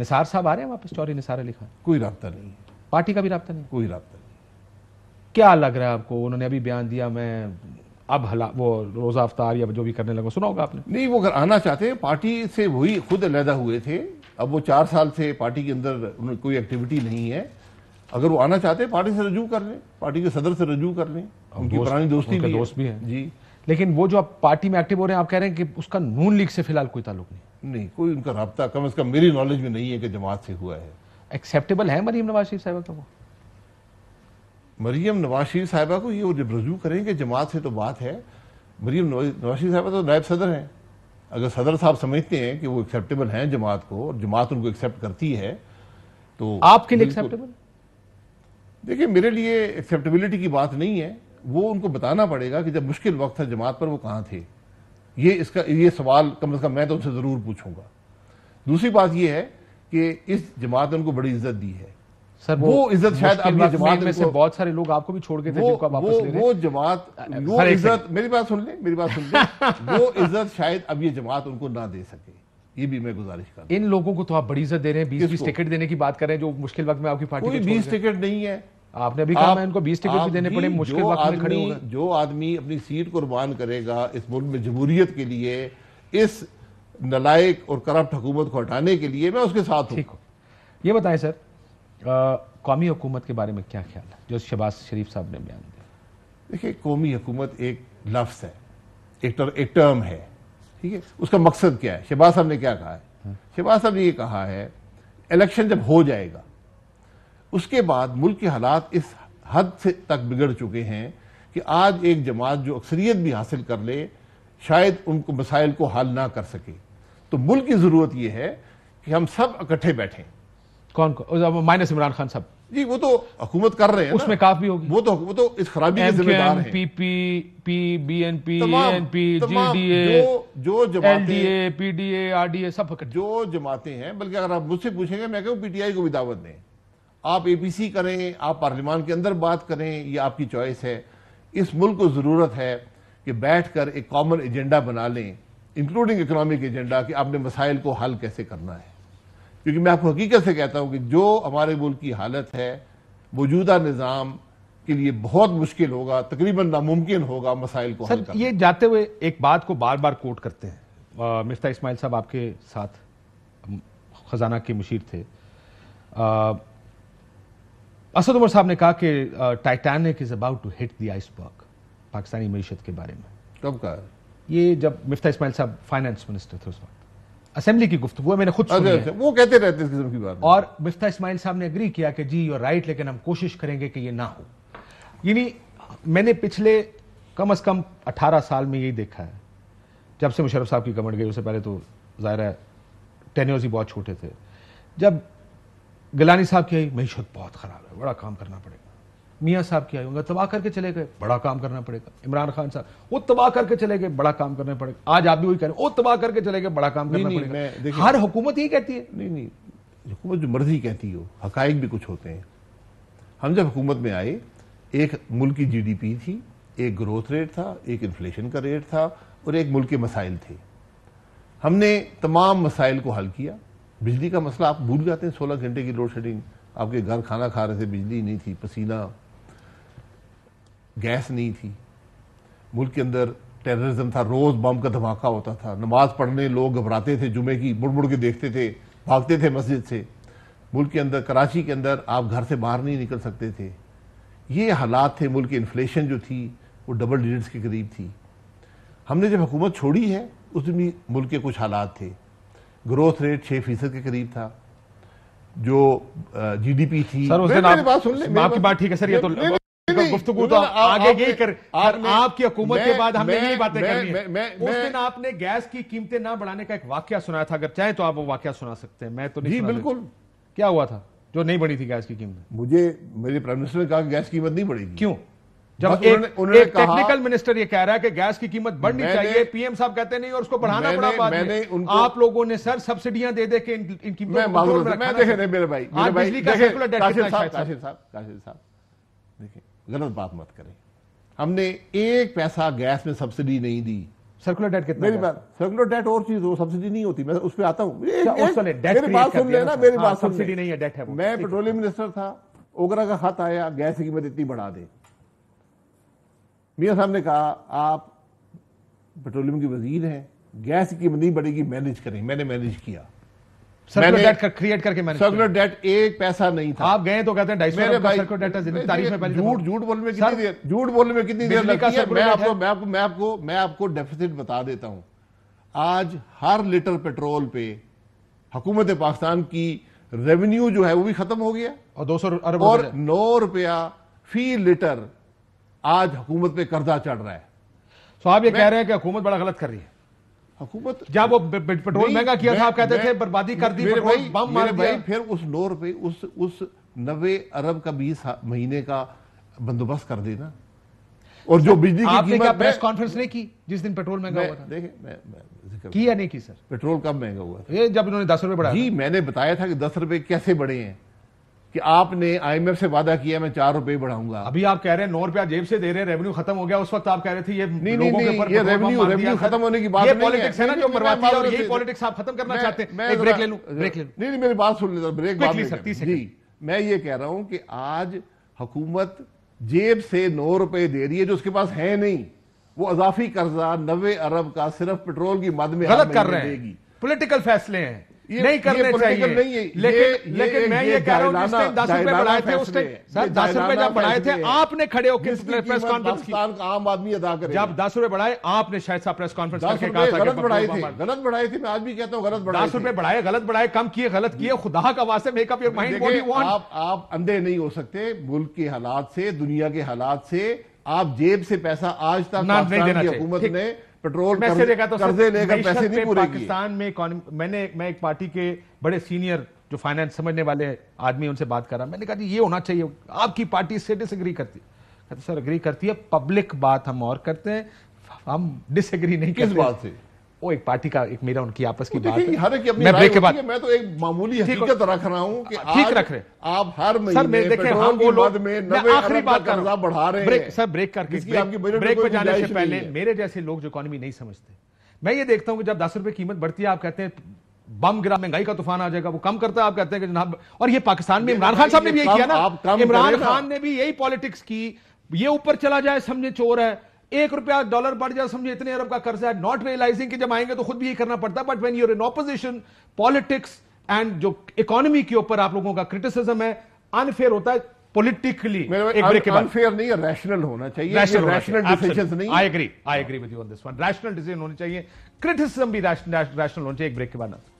निसार साहब आ रहे हैं वापस चौरी निसार अली खान कोई रबता नहीं पार्टी का भी रबता नहीं कोई रबता नहीं क्या लग रहा है आपको उन्होंने अभी बयान दिया मैं अब हला वो रोजा अफ्तार या जो भी करने लगा सुना होगा आपने नहीं वो अगर आना चाहते हैं पार्टी से वही खुद अलहदा हुए थे अब वो चार साल से पार्टी के अंदर कोई एक्टिविटी नहीं है अगर वो आना चाहते हैं पार्टी से रजू कर लें पार्टी के सदर से रजू कर लें उनकी पुरानी दोस्ती भी दोस्त भी है जी लेकिन वो जो आप पार्टी में एक्टिव हो रहे हैं आप कह रहे हैं कि उसका नून लीग से फिलहाल कोई ताल्लुक नहीं नहीं कोई उनका रबता कम अज़ कम मेरी नॉलेज में नहीं है कि जमात से हुआ है एक्सेप्टेबल है मरीम नवाज शरीफ साहबा का वो मरीम नवाज शरीफ साहबा को ये जब रजू करें कि जमात से तो बात है मरीम नवाज शरीफ साहबा तो नायब सदर हैं अगर सदर साहब समझते हैं कि वो एक्सेप्टेबल हैं जमात को और जमात उनको एक्सेप्ट करती है तो आपके लिए एक्सेप्टेबल देखिए मेरे लिए एक्सेप्टेबिलिटी की बात नहीं है वो उनको बताना पड़ेगा कि जब मुश्किल वक्त था जमात पर वो कहाँ थे ये इसका ये सवाल कम से कम मैं तो उनसे ज़रूर पूछूंगा दूसरी बात यह है कि इस जमात ने उनको बड़ी इज्जत दी है सर वो, वो इज्जत शायद अब जमात में से बहुत सारे लोग आपको भी छोड़ के थे वो, वापस वो, ले वो जमात वो इज्जत मेरी बात सुन ले मेरी बात सुन ले वो इज्जत शायद अब ये जमात उनको ना दे सके ये भी मैं गुजारिश कर इन लोगों को तो आप बड़ी इज्जत दे रहे हैं बीस बीस टिकट देने की बात कर रहे हैं जो मुश्किल वक्त में आपकी पार्टी बीस टिकट नहीं है आपने अभी आप, कहा मैं इनको 20 टिकट भी देने पड़े मुश्किल वक्त में खड़े होंगे जो आदमी अपनी सीट कुर्बान करेगा इस मुल्क में जमहूरियत के लिए इस नलायक और करप्ट हुकूमत को हटाने के लिए मैं उसके साथ हूँ ये बताएं सर कौमी हुकूमत के बारे में क्या ख्याल है जो शहबाज शरीफ साहब ने बयान दिया देखिए कौमी हुकूमत एक लफ्स है एक, एक टर्म है ठीक है उसका मकसद क्या है शहबाज साहब ने क्या कहा है हाँ। शहबाज साहब ने ये कहा है इलेक्शन जब हो जाएगा उसके बाद मुल्क के हालात इस हद से तक बिगड़ चुके हैं कि आज एक जमात जो अक्सरियत भी हासिल कर ले शायद उनको मसाइल को हल ना कर सके तो मुल्क की ज़रूरत यह है कि हम सब इकट्ठे बैठे कौन को? माइनस इमरान खान साहब जी वो तो हुकूमत कर रहे हैं उसमें काफी होगी वो तो वो तो इस खराबी के जिम्मेदार हैं PP P BNP ANP GDA जो जो जमातें पीडीए आरडीए सब जो जमाते हैं बल्कि अगर आप मुझसे पूछेंगे मैं कहूँ पीटीआई को भी दावत दें आप सी करें आप पार्लियामान के अंदर बात करें यह आपकी चॉइस है इस मुल्क को ज़रूरत है कि बैठकर एक कॉमन एजेंडा बना लें इंक्लूडिंग इकोनॉमिक एजेंडा कि आपने मसाइल को हल कैसे करना है क्योंकि मैं आपको हकीकत से कहता हूँ कि जो हमारे मुल्क की हालत है मौजूदा निज़ाम के लिए बहुत मुश्किल होगा तकरीबन नामुमकिन होगा मसाइल को सर, ये जाते हुए एक बात को बार बार कोट करते हैं मिफ्ता इस्माइल साहब आपके साथ खजाना के मुशीर थे आ, असद उमर साहब ने कहा कि Titanic is about to hit the iceberg Pakistani मीशत के बारे में कब कहा ये जब मिफ्ता इस्माइल साहब फाइनेंस मिनिस्टर थे उस वक्त असेंबली की गुफ्तु है मैंने खुद सुनी अच्छा, है। अच्छा, वो कहते रहते हैं की बात और मिफ्ता इस्माइल साहब ने अग्री किया कि जी यू आर राइट लेकिन हम कोशिश करेंगे कि ये ना हो यानी मैंने पिछले कम अज कम अठारह साल में यही देखा है जब से मुशरफ साहब की गवर्नमेंट गई उससे पहले तो ज़ाहिर है टेन्योर्स ही बहुत छोटे थे जब गलानी साहब की आई मीशत बहुत ख़राब है बड़ा काम करना पड़ेगा मियाँ साहब की आई होंगे तबाह करके चले गए बड़ा काम करना पड़ेगा इमरान खान साहब वो तबाह करके चले गए बड़ा काम करना पड़ेगा आज आप भी वही कह रहे वो तबाह करके चले गए बड़ा काम करना पड़ेगा हर हुकूमत ही कहती है नहीं नहीं हुकूमत जो मर्जी कहती हो हक भी कुछ होते हैं हम जब हुकूमत में आए एक मुल्क की पी थी एक ग्रोथ रेट था एक इन्फ्लेशन का रेट था और एक मुल्क के मसाइल थे हमने तमाम मसाइल को हल किया बिजली का मसला आप भूल जाते हैं सोलह घंटे की लोड शेडिंग आपके घर खाना खा रहे थे बिजली नहीं थी पसीना गैस नहीं थी मुल्क के अंदर टेररिज्म था रोज बम का धमाका होता था नमाज पढ़ने लोग घबराते थे जुमे की मुड़ मुड़ के देखते थे भागते थे मस्जिद से मुल्क के अंदर कराची के अंदर आप घर से बाहर नहीं निकल सकते थे ये हालात थे मुल्क की इन्फ्लेशन जो थी वो डबल डिजिट्स के करीब थी हमने जब हुकूमत छोड़ी है उसमें भी मुल्क के कुछ हालात थे ग्रोथ रेट छह फीसद के करीब था जो जीडीपी थी सर उस दिन आप, बात सुन ले आपकी बात ठीक है सर ये तो गुफ्तगु तो आगे गई कर आपकी हुकूमत के बाद हमने यही बातें करनी है उस दिन आपने गैस की कीमतें ना बढ़ाने का एक वाक्य सुनाया था अगर चाहे तो आप वो वाक्य सुना सकते हैं मैं तो नहीं बिल्कुल क्या हुआ था जो नहीं बढ़ी थी गैस की कीमत मुझे मेरे प्राइम मिनिस्टर ने कहा गैस कीमत नहीं बढ़ेगी क्यों जब हाँ, एक, उन्होंने एक टेक्निकल मिनिस्टर ये कह रहा है कि गैस की कीमत बढ़नी चाहिए पीएम साहब कहते नहीं और उसको बढ़ाना पड़ा बाद में आप लोगों ने सर सब्सिडियां दे दे के इन, इन कीमतों मैं देखे नहीं मेरे भाई मेरे भाई देखिए साहब अच्छा साहब साहब देखिए गलत बात मत करें हमने एक पैसा गैस में सब्सिडी नहीं दी सर्कुलर डेट कितना मेरी बात सर्कुलर डेट और चीज वो सब्सिडी नहीं होती मैं उस पर आता हूँ अच्छा, मेरी हाँ, बात सुन लेना मेरी बात सब्सिडी नहीं है डेट है मैं पेट्रोलियम मिनिस्टर था ओगरा का खत आया गैस की कीमत इतनी बढ़ा दे मियाँ साहब ने कहा आप पेट्रोलियम की वजीर हैं गैस की नहीं बढ़ेगी मैनेज करें मैंने मैनेज किया डेट कर, क्रिएट करके सर्कुलर डेट एक पैसा नहीं था आप गए तो कहते हैं डेट झूठ झूठ बोलने में कितनी देर झूठ बोलने में कितनी देर है मैं आपको मैं आपको मैं आपको मैं आपको डेफिसिट बता देता हूं आज हर लीटर पेट्रोल पे हुकूमत पाकिस्तान की रेवेन्यू जो है वो भी खत्म हो गया और दो सौ अरब और नौ रुपया फी लीटर आज हुकूमत पे कर्जा चढ़ रहा है तो आप ये कह रहे हैं कि हुकूमत बड़ा गलत कर रही है हुकूमत जब वो पेट्रोल महंगा किया था आप कहते थे बर्बादी कर दी भाई बम मारे भाई फिर उस नौ रुपए उस उस नब्बे अरब का बीस महीने का बंदोबस्त कर देना और जो अच्छा, बिजली की कीमत क्या प्रेस कॉन्फ्रेंस नहीं की जिस दिन पेट्रोल महंगा हुआ था देखिए मैं, मैं किया नहीं की सर पेट्रोल कम महंगा हुआ था ये जब इन्होंने दस रुपए बढ़ाया जी मैंने बताया था कि दस रुपए कैसे बढ़े हैं कि आपने आईएमएफ से वादा किया मैं चार रुपए बढ़ाऊंगा अभी आप कह रहे हैं नौ रुपया जेब से दे रहे हैं रेवेन्यू खत्म हो गया उस वक्त आप कह रहे थे ये नहीं, लोगों नहीं, के ये रेवेन्यू रेवेन्यू खत्म होने की बात ये पॉलिटिक्स है ना जो मरवाती है और यही पॉलिटिक्स आप खत्म करना चाहते हैं एक ब्रेक ले लूं ब्रेक ले लूं नहीं नहीं मेरी बात सुन ले ब्रेक बात जी मैं ये कह रहा हूं कि आज हुकूमत जेब से नौ रुपए दे रही है जो उसके पास है नहीं वो अजाफी कर्जा नबे अरब का सिर्फ पेट्रोल की मद में गलत कर रहे हैं पॉलिटिकल फैसले हैं नहीं करने चाहिए नहीं है लेकिन लेकिन मैं ये कह रहा हूँ दस रुपए बढ़ाए थे उस टाइम दस रुपए जब बढ़ाए थे आपने खड़े होकर प्रेस कॉन्फ्रेंस की आम आदमी अदा करे जब दस रुपए बढ़ाए आपने शायद साहब प्रेस कॉन्फ्रेंस करके कहा था गलत बढ़ाए थे गलत बढ़ाए थे मैं आज भी कहता हूँ गलत बढ़ाए दस रुपए बढ़ाए गलत बढ़ाए कम किए गलत किए खुदा का वास्ते make up your mind body want आप आप अंधे नहीं हो सकते मुल्क के हालात से दुनिया के हालात से आप जेब से पैसा आज तक नहीं देना हुकूमत ने पेट्रोल तो कर्जे पैसे नहीं पूरे पाकिस्तान में मैंने मैं एक पार्टी के बड़े सीनियर जो फाइनेंस समझने वाले आदमी उनसे बात कर रहा मैंने कहा ये होना चाहिए आपकी पार्टी इससे डिसग्री करती है सर अग्री करती है पब्लिक बात हम और करते हैं हम डिसएग्री नहीं किस बात से वो एक पार्टी का एक मेरा उनकी आपस की बात है हर एक अपनी मैं ब्रेक के बाद मैं तो एक मामूली हकीकत रख रहा हूं कि ठीक रख रहे आप हर महीने पेट्रोल की मद में नब्बे आखिरी बात कर्जा बढ़ा रहे हैं सर ब्रेक करके ब्रेक पे जाने से पहले मेरे जैसे लोग जो इकोनॉमी नहीं समझते मैं ये देखता हूं कि जब दस रुपए कीमत बढ़ती है आप कहते हैं बम गिरा महंगाई का तूफान आ जाएगा वो कम करता है आप कहते हैं कि जनाब और ये पाकिस्तान में इमरान खान साहब ने भी यही किया ना इमरान खान ने भी यही पॉलिटिक्स की ये ऊपर चला जाए समझे चोर है एक रुपया डॉलर बढ़ जाए समझे इतने अरब का कर्जा है नॉट रियलाइजिंग कि जब आएंगे तो खुद भी ये करना पड़ता है but when you're in opposition politics and जो इकोनॉमी के ऊपर आप लोगों का क्रिटिसिज्म है अनफेयर होता है पॉलिटिकली एक ब्रेक के बाद अनफेयर नहीं है रैशनल होना चाहिए रैशनल रैशनल डिसीजंस नहीं I agree I agree with you on this one rational decision होने चाहिए क्रिटिसिज्म भी रैशनल होना चाहिए एक ब्रेक के बाद